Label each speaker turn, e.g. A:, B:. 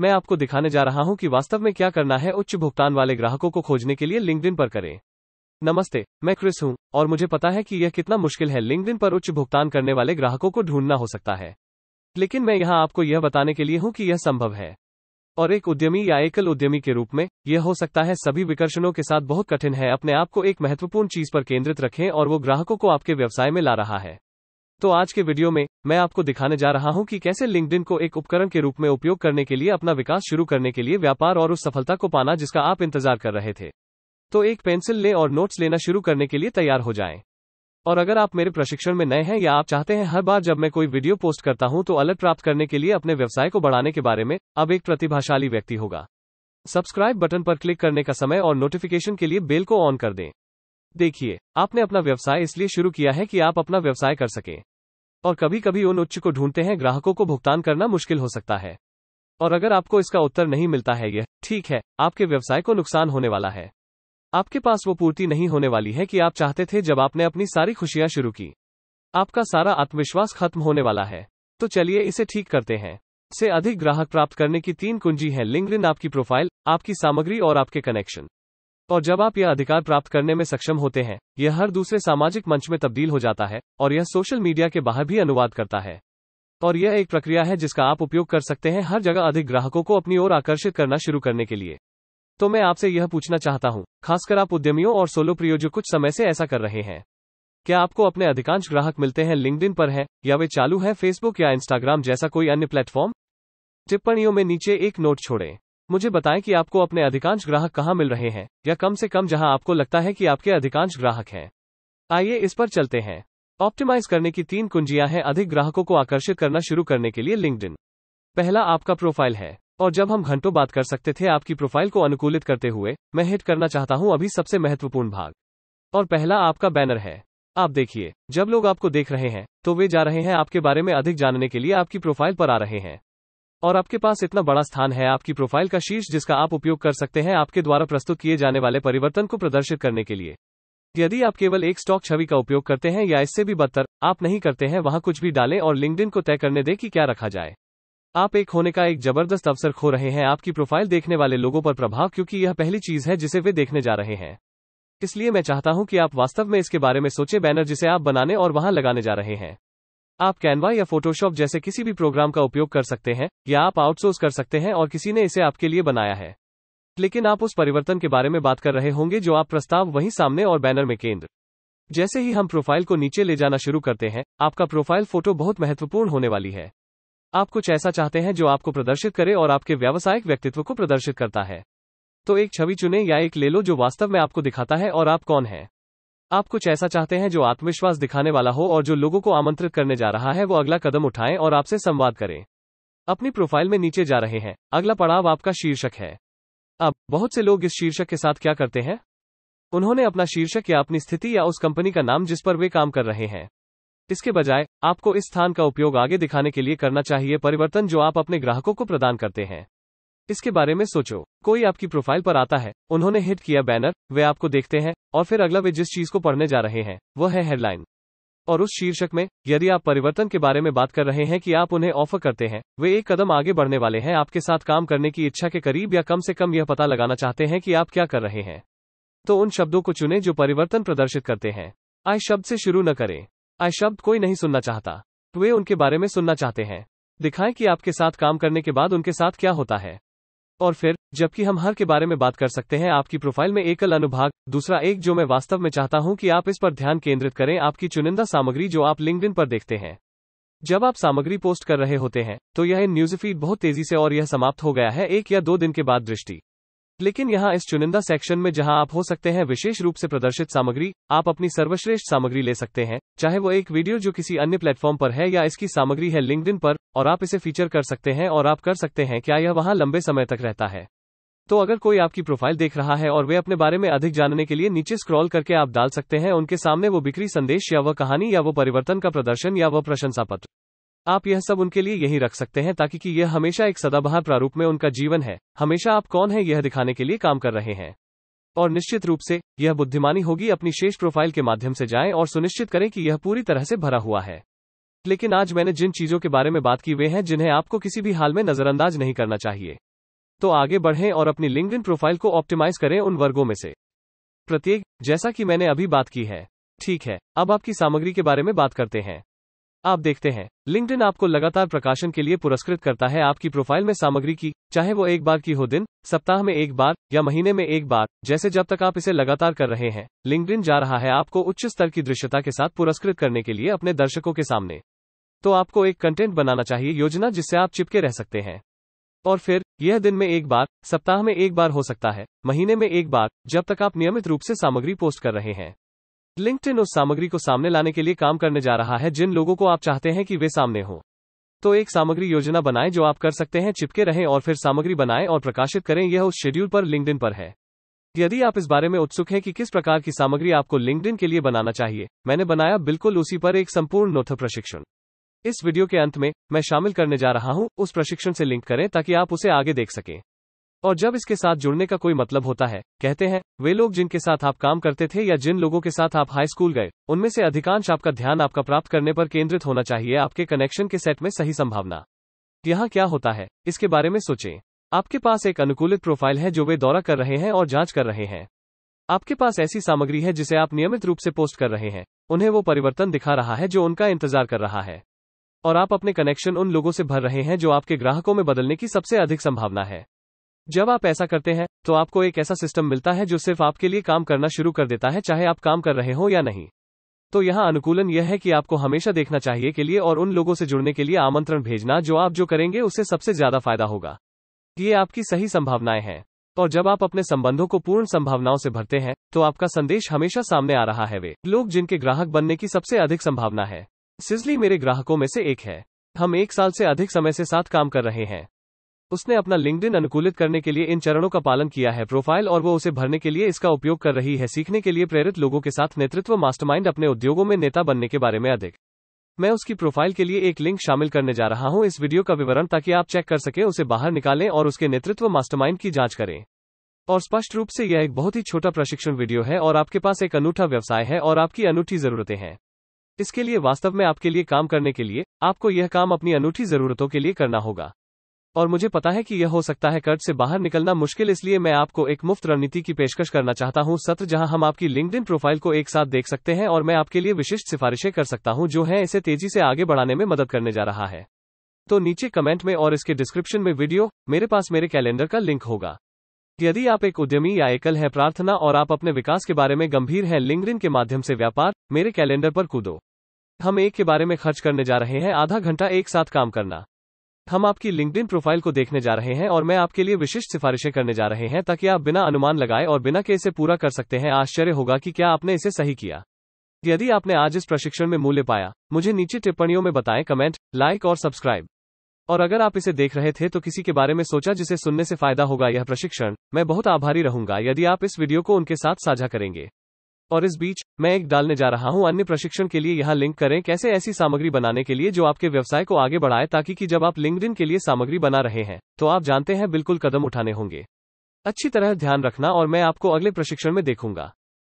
A: मैं आपको दिखाने जा रहा हूं कि वास्तव में क्या करना है उच्च भुगतान वाले ग्राहकों को खोजने के लिए लिंक्डइन पर करें नमस्ते मैं क्रिस हूं और मुझे पता है कि यह कितना मुश्किल है लिंक्डइन पर उच्च भुगतान करने वाले ग्राहकों को ढूंढना हो सकता है लेकिन मैं यहां आपको यह बताने के लिए हूं कि यह संभव है और एक उद्यमी या एकल उद्यमी के रूप में यह हो सकता है सभी विकर्षणों के साथ बहुत कठिन है अपने आप को एक महत्वपूर्ण चीज पर केंद्रित रखें और वो ग्राहकों को आपके व्यवसाय में ला रहा है तो आज के वीडियो में मैं आपको दिखाने जा रहा हूं कि कैसे लिंक्डइन को एक उपकरण के रूप में उपयोग करने के लिए अपना विकास शुरू करने के लिए व्यापार और उस सफलता को पाना जिसका आप इंतजार कर रहे थे तो एक पेंसिल लें और नोट्स लेना शुरू करने के लिए तैयार हो जाएं। और अगर आप मेरे प्रशिक्षण में नए हैं या आप चाहते हैं हर बार जब मैं कोई वीडियो पोस्ट करता हूं तो अलर्ट प्राप्त करने के लिए अपने व्यवसाय को बढ़ाने के बारे में अब एक प्रतिभाशाली व्यक्ति होगा सब्सक्राइब बटन पर क्लिक करने का समय और नोटिफिकेशन के लिए बेल को ऑन कर दें देखिए आपने अपना व्यवसाय इसलिए शुरू किया है कि आप अपना व्यवसाय कर सकें और कभी कभी उन उच्च को ढूंढते हैं ग्राहकों को भुगतान करना मुश्किल हो सकता है और अगर आपको इसका उत्तर नहीं मिलता है यह ठीक है आपके व्यवसाय को नुकसान होने वाला है आपके पास वो पूर्ति नहीं होने वाली है कि आप चाहते थे जब आपने अपनी सारी खुशियां शुरू की आपका सारा आत्मविश्वास खत्म होने वाला है तो चलिए इसे ठीक करते हैं से अधिक ग्राहक प्राप्त करने की तीन कुंजी हैं लिंकड आपकी प्रोफाइल आपकी सामग्री और आपके कनेक्शन और जब आप यह अधिकार प्राप्त करने में सक्षम होते हैं यह हर दूसरे सामाजिक मंच में तब्दील हो जाता है और यह सोशल मीडिया के बाहर भी अनुवाद करता है और यह एक प्रक्रिया है जिसका आप उपयोग कर सकते हैं हर जगह अधिक ग्राहकों को अपनी ओर आकर्षित करना शुरू करने के लिए तो मैं आपसे यह पूछना चाहता हूँ खासकर आप उद्यमियों और सोलो प्रियो जो कुछ समय से ऐसा कर रहे हैं क्या आपको अपने अधिकांश ग्राहक मिलते हैं लिंकडिन पर हैं या वे चालू हैं फेसबुक या इंस्टाग्राम जैसा कोई अन्य प्लेटफॉर्म टिप्पणियों में नीचे एक नोट छोड़ें मुझे बताएं कि आपको अपने अधिकांश ग्राहक कहाँ मिल रहे हैं या कम से कम जहाँ आपको लगता है कि आपके अधिकांश ग्राहक हैं आइए इस पर चलते हैं ऑप्टिमाइज करने की तीन कुंजियां हैं अधिक ग्राहकों को आकर्षित करना शुरू करने के लिए लिंक्डइन पहला आपका प्रोफाइल है और जब हम घंटों बात कर सकते थे आपकी प्रोफाइल को अनुकूलित करते हुए मैं हिट करना चाहता हूं अभी सबसे महत्वपूर्ण भाग और पहला आपका बैनर है आप देखिए जब लोग आपको देख रहे हैं तो वे जा रहे हैं आपके बारे में अधिक जानने के लिए आपकी प्रोफाइल पर आ रहे हैं और आपके पास इतना बड़ा स्थान है आपकी प्रोफाइल का शीर्ष जिसका आप उपयोग कर सकते हैं आपके द्वारा प्रस्तुत किए जाने वाले परिवर्तन को प्रदर्शित करने के लिए यदि आप केवल एक स्टॉक छवि का उपयोग करते हैं या इससे भी बदतर आप नहीं करते हैं वहां कुछ भी डालें और लिंकडिन को तय करने दें कि क्या रखा जाए आप एक होने का एक जबरदस्त अवसर खो रहे हैं आपकी प्रोफाइल देखने वाले लोगों पर प्रभाव क्योंकि यह पहली चीज है जिसे वे देखने जा रहे हैं इसलिए मैं चाहता हूं कि आप वास्तव में इसके बारे में सोचें बैनर जिसे आप बनाने और वहां लगाने जा रहे हैं आप कैनवा या फोटोशॉप जैसे किसी भी प्रोग्राम का उपयोग कर सकते हैं या आप आउटसोर्स कर सकते हैं और किसी ने इसे आपके लिए बनाया है लेकिन आप उस परिवर्तन के बारे में बात कर रहे होंगे जो आप प्रस्ताव वहीं सामने और बैनर में केंद्र जैसे ही हम प्रोफाइल को नीचे ले जाना शुरू करते हैं आपका प्रोफाइल फोटो बहुत महत्वपूर्ण होने वाली है आप कुछ ऐसा चाहते हैं जो आपको प्रदर्शित करे और आपके व्यावसायिक व्यक्तित्व को प्रदर्शित करता है तो एक छवि चुनें या एक ले लो जो वास्तव में आपको दिखाता है और आप कौन हैं आप कुछ ऐसा चाहते हैं जो आत्मविश्वास दिखाने वाला हो और जो लोगों को आमंत्रित करने जा रहा है वो अगला कदम उठाएं और आपसे संवाद करें अपनी प्रोफाइल में नीचे जा रहे हैं अगला पड़ाव आपका शीर्षक है अब बहुत से लोग इस शीर्षक के साथ क्या करते हैं उन्होंने अपना शीर्षक या अपनी स्थिति या उस कंपनी का नाम जिस पर वे काम कर रहे हैं इसके बजाय आपको इस स्थान का उपयोग आगे दिखाने के लिए करना चाहिए परिवर्तन जो आप अपने ग्राहकों को प्रदान करते हैं इसके बारे में सोचो कोई आपकी प्रोफाइल पर आता है उन्होंने हिट किया बैनर वे आपको देखते हैं और फिर अगला वे जिस चीज को पढ़ने जा रहे हैं वह है हेडलाइन और उस शीर्षक में यदि आप परिवर्तन के बारे में बात कर रहे हैं कि आप उन्हें ऑफर करते हैं वे एक कदम आगे बढ़ने वाले हैं आपके साथ काम करने की इच्छा के करीब या कम से कम यह पता लगाना चाहते हैं कि आप क्या कर रहे हैं तो उन शब्दों को चुने जो परिवर्तन प्रदर्शित करते हैं आय शब्द से शुरू न करें आय शब्द कोई नहीं सुनना चाहता वे उनके बारे में सुनना चाहते हैं दिखाएं कि आपके साथ काम करने के बाद उनके साथ क्या होता है और फिर जबकि हम हर के बारे में बात कर सकते हैं आपकी प्रोफाइल में एकल अनुभाग दूसरा एक जो मैं वास्तव में चाहता हूं कि आप इस पर ध्यान केंद्रित करें आपकी चुनिंदा सामग्री जो आप लिंक्डइन पर देखते हैं जब आप सामग्री पोस्ट कर रहे होते हैं तो यह न्यूज फीड बहुत तेजी से और यह समाप्त हो गया है एक या दो दिन के बाद दृष्टि लेकिन यहाँ इस चुनिंदा सेक्शन में जहाँ आप हो सकते हैं विशेष रूप से प्रदर्शित सामग्री आप अपनी सर्वश्रेष्ठ सामग्री ले सकते हैं चाहे वो एक वीडियो जो किसी अन्य प्लेटफॉर्म पर है या इसकी सामग्री है लिंक्डइन पर और आप इसे फीचर कर सकते हैं और आप कर सकते हैं क्या यह वहां लंबे समय तक रहता है तो अगर कोई आपकी प्रोफाइल देख रहा है और वे अपने बारे में अधिक जानने के लिए नीचे स्क्रॉल करके आप डाल सकते हैं उनके सामने वो बिक्री संदेश या वह कहानी या वो परिवर्तन का प्रदर्शन या वह प्रशंसा पत्र आप यह सब उनके लिए यही रख सकते हैं ताकि कि यह हमेशा एक सदाबहार प्रारूप में उनका जीवन है हमेशा आप कौन है यह दिखाने के लिए काम कर रहे हैं और निश्चित रूप से यह बुद्धिमानी होगी अपनी शेष प्रोफाइल के माध्यम से जाएं और सुनिश्चित करें कि यह पूरी तरह से भरा हुआ है लेकिन आज मैंने जिन चीजों के बारे में बात की वे हैं जिन्हें आपको किसी भी हाल में नजरअंदाज नहीं करना चाहिए तो आगे बढ़ें और अपनी लिंक प्रोफाइल को ऑप्टिमाइज करें उन वर्गों में से प्रत्येक जैसा कि मैंने अभी बात की है ठीक है अब आपकी सामग्री के बारे में बात करते हैं आप देखते हैं लिंकड आपको लगातार प्रकाशन के लिए पुरस्कृत करता है आपकी प्रोफाइल में सामग्री की चाहे वो एक बार की हो दिन सप्ताह में एक बार या महीने में एक बार जैसे जब तक आप इसे लगातार कर रहे हैं लिंकड जा रहा है आपको उच्च स्तर की दृश्यता के साथ पुरस्कृत करने के लिए अपने दर्शकों के सामने तो आपको एक कंटेंट बनाना चाहिए योजना जिससे आप चिपके रह सकते हैं और फिर यह दिन में एक बार सप्ताह में एक बार हो सकता है महीने में एक बार जब तक आप नियमित रूप से सामग्री पोस्ट कर रहे हैं लिंक्ड उस सामग्री को सामने लाने के लिए काम करने जा रहा है जिन लोगों को आप चाहते हैं कि वे सामने हो तो एक सामग्री योजना बनाएं जो आप कर सकते हैं चिपके रहें और फिर सामग्री बनाएं और प्रकाशित करें यह उस शेड्यूल पर लिंक्डइन पर है यदि आप इस बारे में उत्सुक हैं कि किस प्रकार की सामग्री आपको लिंक्डइन के लिए बनाना चाहिए मैंने बनाया बिल्कुल उसी पर एक संपूर्ण नोथ प्रशिक्षण इस वीडियो के अंत में मैं शामिल करने जा रहा हूं उस प्रशिक्षण से लिंक करें ताकि आप उसे आगे देख सकें और जब इसके साथ जुड़ने का कोई मतलब होता है कहते हैं वे लोग जिनके साथ आप काम करते थे या जिन लोगों के साथ आप हाई स्कूल गए उनमें से अधिकांश आपका ध्यान आपका प्राप्त करने पर केंद्रित होना चाहिए आपके कनेक्शन के सेट में सही संभावना यहाँ क्या होता है इसके बारे में सोचें आपके पास एक अनुकूलित प्रोफाइल है जो वे दौरा कर रहे हैं और जांच कर रहे हैं आपके पास ऐसी सामग्री है जिसे आप नियमित रूप से पोस्ट कर रहे हैं उन्हें वो परिवर्तन दिखा रहा है जो उनका इंतजार कर रहा है और आप अपने कनेक्शन उन लोगों से भर रहे हैं जो आपके ग्राहकों में बदलने की सबसे अधिक संभावना है जब आप ऐसा करते हैं तो आपको एक ऐसा सिस्टम मिलता है जो सिर्फ आपके लिए काम करना शुरू कर देता है चाहे आप काम कर रहे हो या नहीं तो यहाँ अनुकूलन यह है कि आपको हमेशा देखना चाहिए के लिए और उन लोगों से जुड़ने के लिए आमंत्रण भेजना जो आप जो करेंगे उससे सबसे ज्यादा फायदा होगा ये आपकी सही संभावनाएं हैं और जब आप अपने संबंधों को पूर्ण संभावनाओं से भरते हैं तो आपका संदेश हमेशा सामने आ रहा है वे लोग जिनके ग्राहक बनने की सबसे अधिक संभावना है सिजली मेरे ग्राहकों में से एक है हम एक साल से अधिक समय से साथ काम कर रहे हैं उसने अपना लिंक्डइन अनुकूलित करने के लिए इन चरणों का पालन किया है प्रोफाइल और वो उसे भरने के लिए इसका उपयोग कर रही है सीखने के लिए प्रेरित लोगों के साथ नेतृत्व मास्टरमाइंड अपने उद्योगों में नेता बनने के बारे में अधिक मैं उसकी प्रोफाइल के लिए एक लिंक शामिल करने जा रहा हूं इस वीडियो का विवरण ताकि आप चेक कर सकें उसे बाहर निकालें और उसके नेतृत्व मास्टरमाइंड की जांच करें और स्पष्ट रूप से यह एक बहुत ही छोटा प्रशिक्षण वीडियो है और आपके पास एक अनूठा व्यवसाय है और आपकी अनूठी जरूरतें हैं इसके लिए वास्तव में आपके लिए काम करने के लिए आपको यह काम अपनी अनूठी जरूरतों के लिए करना होगा और मुझे पता है कि यह हो सकता है कर्ज से बाहर निकलना मुश्किल इसलिए मैं आपको एक मुफ्त रणनीति की पेशकश करना चाहता हूं सत्र जहां हम आपकी लिंकड प्रोफाइल को एक साथ देख सकते हैं और मैं आपके लिए विशिष्ट सिफारिशें कर सकता हूं जो है इसे तेजी से आगे बढ़ाने में मदद करने जा रहा है तो नीचे कमेंट में और इसके डिस्क्रिप्शन में वीडियो मेरे पास मेरे कैलेंडर का लिंक होगा यदि आप एक उद्यमी या एकल है प्रार्थना और आप अपने विकास के बारे में गंभीर हैं लिंगडिन के माध्यम से व्यापार मेरे कैलेंडर पर कूदो हम एक के बारे में खर्च करने जा रहे हैं आधा घंटा एक साथ काम करना हम आपकी लिंकड प्रोफाइल को देखने जा रहे हैं और मैं आपके लिए विशिष्ट सिफारिशें करने जा रहे हैं ताकि आप बिना अनुमान लगाए और बिना के इसे पूरा कर सकते हैं आश्चर्य होगा कि क्या आपने इसे सही किया यदि आपने आज इस प्रशिक्षण में मूल्य पाया मुझे नीचे टिप्पणियों में बताएं कमेंट लाइक और सब्सक्राइब और अगर आप इसे देख रहे थे तो किसी के बारे में सोचा जिसे सुनने से फायदा होगा यह प्रशिक्षण मैं बहुत आभारी रहूंगा यदि आप इस वीडियो को उनके साथ साझा करेंगे और इस बीच मैं एक डालने जा रहा हूं अन्य प्रशिक्षण के लिए यहाँ लिंक करें कैसे ऐसी सामग्री बनाने के लिए जो आपके व्यवसाय को आगे बढ़ाए ताकि कि जब आप लिंकड के लिए सामग्री बना रहे हैं तो आप जानते हैं बिल्कुल कदम उठाने होंगे अच्छी तरह ध्यान रखना और मैं आपको अगले प्रशिक्षण में देखूंगा